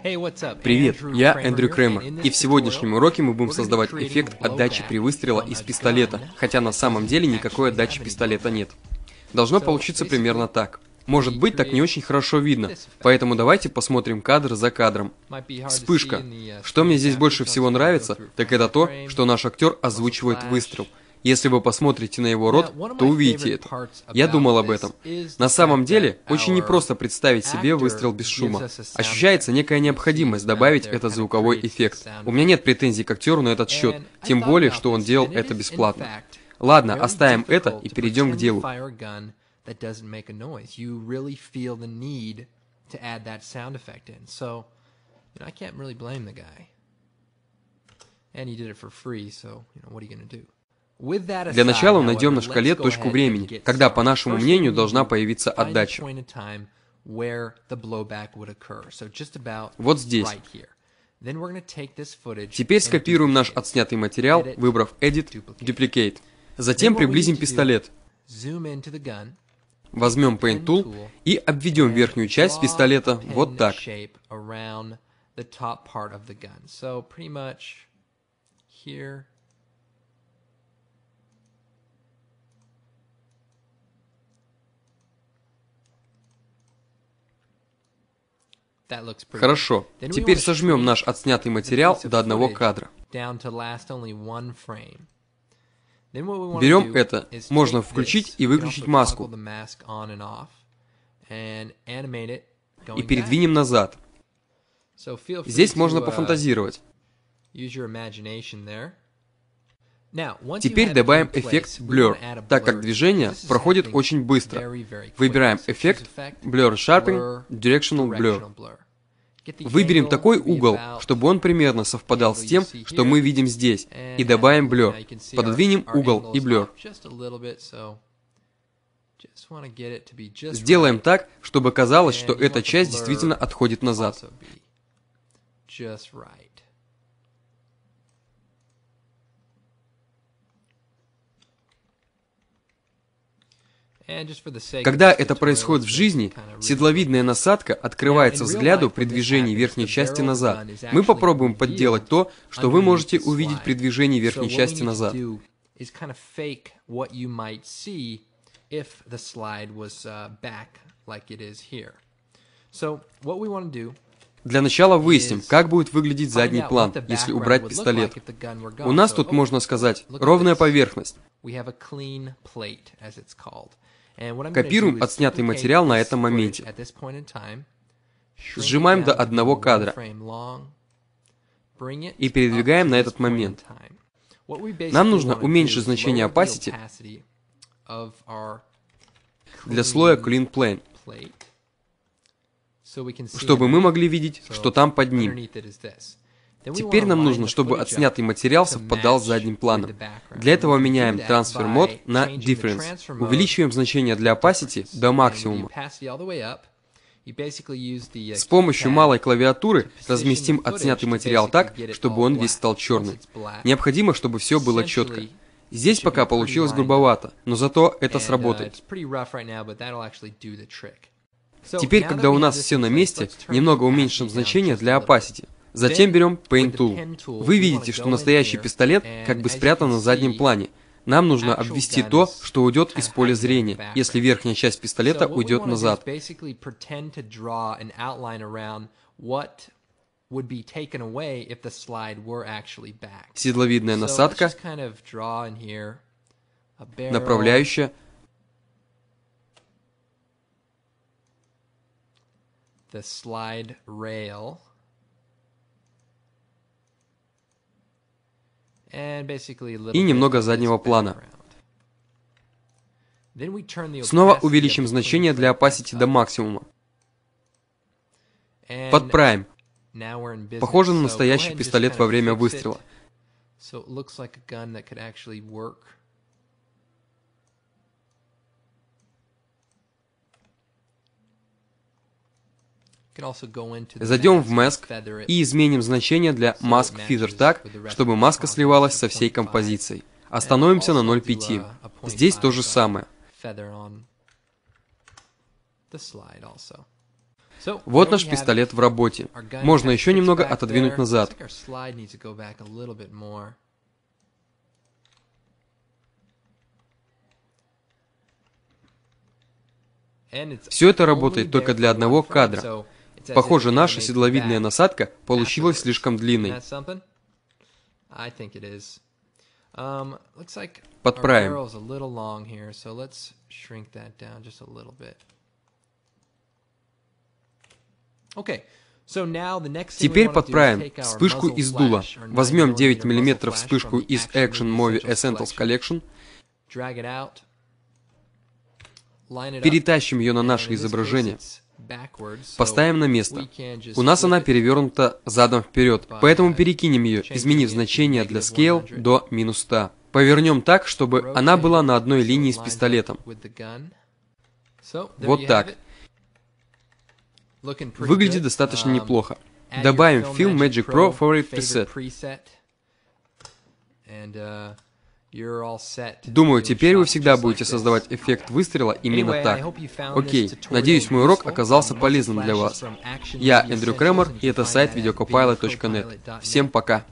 Привет, я Эндрю Кремер, и в сегодняшнем уроке мы будем создавать эффект отдачи при выстреле из пистолета, хотя на самом деле никакой отдачи пистолета нет. Должно получиться примерно так. Может быть, так не очень хорошо видно, поэтому давайте посмотрим кадр за кадром. Вспышка. Uh, что мне здесь больше всего нравится, так это то, что наш актер озвучивает выстрел – если вы посмотрите на его рот, то увидите это. Я думал об этом. На самом деле, очень непросто представить себе выстрел без шума. Ощущается некая необходимость добавить этот звуковой эффект. У меня нет претензий к актеру на этот счет, тем более, что он делал это бесплатно. Ладно, оставим это и перейдем к делу. I can't really blame the guy. And he did it for free, so, you know, what are you going to do? Для начала найдем на шкале точку времени, когда, по нашему мнению, должна появиться отдача. Вот здесь. Теперь скопируем наш отснятый материал, выбрав Edit, Duplicate. Затем приблизим пистолет. Возьмем Paint Tool и обведем верхнюю часть пистолета вот так. the top part of the gun. So pretty much here Хорошо, теперь сожмем наш отснятый материал до одного кадра. Берем это, можно включить и выключить маску, и передвинем назад. Здесь можно uh, пофантазировать. Теперь добавим эффект Blur, так как движение проходит очень быстро. Выбираем эффект Blur Sharpen Directional Blur. Выберем такой угол, чтобы он примерно совпадал с тем, что мы видим здесь, и добавим Blur. Пододвинем угол и Blur. Сделаем так, чтобы казалось, что эта часть действительно отходит назад. Just right. Когда это происходит в жизни, седловидная насадка открывается взгляду при движении верхней части назад. Мы попробуем подделать то, что вы можете увидеть при движении верхней части назад. Uh, Для начала выясним, как будет выглядеть задний план, если убрать пистолет. У нас тут, oh, можно сказать, ровная поверхность. Копируем отснятый материал на этом моменте. Сжимаем до одного кадра и передвигаем на этот момент. Нам нужно уменьшить значение opacity для слоя Clean Plane, чтобы мы могли видеть, что там под ним. Теперь нам нужно, чтобы отснятый материал совпадал с задним планом. Для этого меняем Transfer Mode на Difference. Увеличиваем значение для Opacity до максимума. Uh, с помощью малой клавиатуры разместим отснятый материал так, чтобы он весь стал черным. Необходимо, чтобы все было четко. Здесь пока получилось грубовато, но зато это uh, сработает. Теперь, когда у нас все на месте, немного уменьшим значение для opacity. Затем берем Paint Tool. Вы видите, что настоящий пистолет как бы спрятан на заднем плане. Нам нужно обвести то, что уйдет из поля зрения, если верхняя часть пистолета уйдет назад. Седловидная насадка, направляющая, the slide rail. и немного заднего плана. Снова увеличим значение для opacity до максимума. Подправим. Похоже на настоящий пистолет во время выстрела. Зайдем в mask и изменим значение для mask feather так, чтобы маска сливалась со всей композицией. Остановимся на 0.5. Uh, Здесь то же uh, самое. Вот наш пистолет в работе. Можно еще немного отодвинуть назад. Все это работает только для одного кадра. Похоже, наша седловидная насадка получилась слишком длинной. Um, подправим. Теперь подправим вспышку из дула. Возьмем 9 мм вспышку из Action Movie Essentials Collection, перетащим ее на наше изображение, Поставим на место. У нас она перевернута задом вперед, поэтому перекинем ее, изменив значение для scale до минус 100. Повернем так, чтобы она была на одной линии с пистолетом. Вот так. Выглядит достаточно um, неплохо. Добавим Film Magic Pro Favorite Preset. Uh, Думаю, теперь вы всегда будете создавать эффект выстрела именно так. Окей, надеюсь, мой урок оказался полезным для вас. Я Эндрю Кремер, и это сайт videocopilot.net. Всем пока.